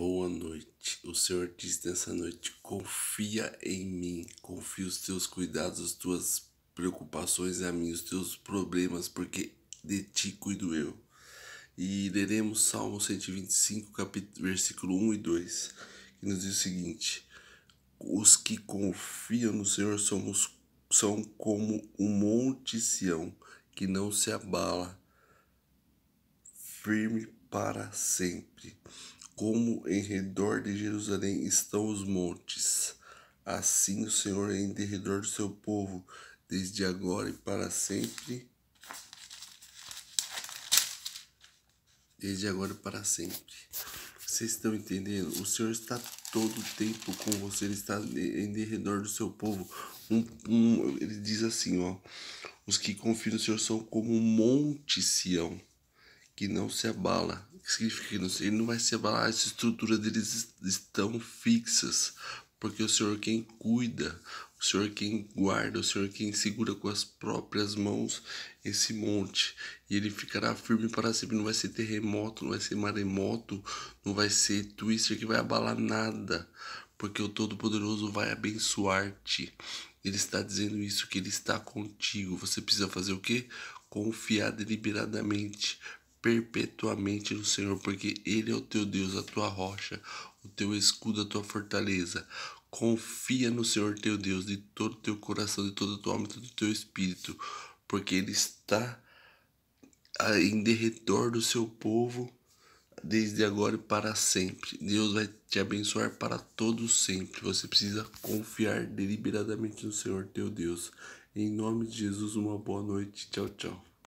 boa noite. O Senhor diz nessa noite: confia em mim, confia os teus cuidados, as tuas preocupações a mim, os teus problemas, porque de ti cuido eu. E leremos Salmo 125, capítulo, versículo 1 e 2, que nos diz o seguinte: Os que confiam no Senhor somos, são como um monte Sião que não se abala, firme para sempre como em redor de Jerusalém estão os montes. Assim o Senhor é em derredor do seu povo, desde agora e para sempre. Desde agora e para sempre. Vocês estão entendendo? O Senhor está todo o tempo com você, Ele está em derredor do seu povo. Um, um, ele diz assim, ó. Os que confiam no Senhor são como um monte Sião que não se abala. O que significa que não, ele não vai se abalar, as estruturas deles estão fixas, porque o Senhor é quem cuida, o Senhor é quem guarda, o Senhor é quem segura com as próprias mãos esse monte, e ele ficará firme para sempre. Não vai ser terremoto, não vai ser maremoto, não vai ser twister que vai abalar nada, porque o Todo-Poderoso vai abençoar-te. Ele está dizendo isso, que ele está contigo. Você precisa fazer o quê? Confiar deliberadamente, perpetuamente no Senhor, porque Ele é o teu Deus, a tua rocha, o teu escudo, a tua fortaleza. Confia no Senhor teu Deus de todo o teu coração, de toda a tua alma, de todo o teu espírito, porque Ele está em derredor do seu povo desde agora e para sempre. Deus vai te abençoar para todo sempre. Você precisa confiar deliberadamente no Senhor teu Deus. Em nome de Jesus, uma boa noite. Tchau, tchau.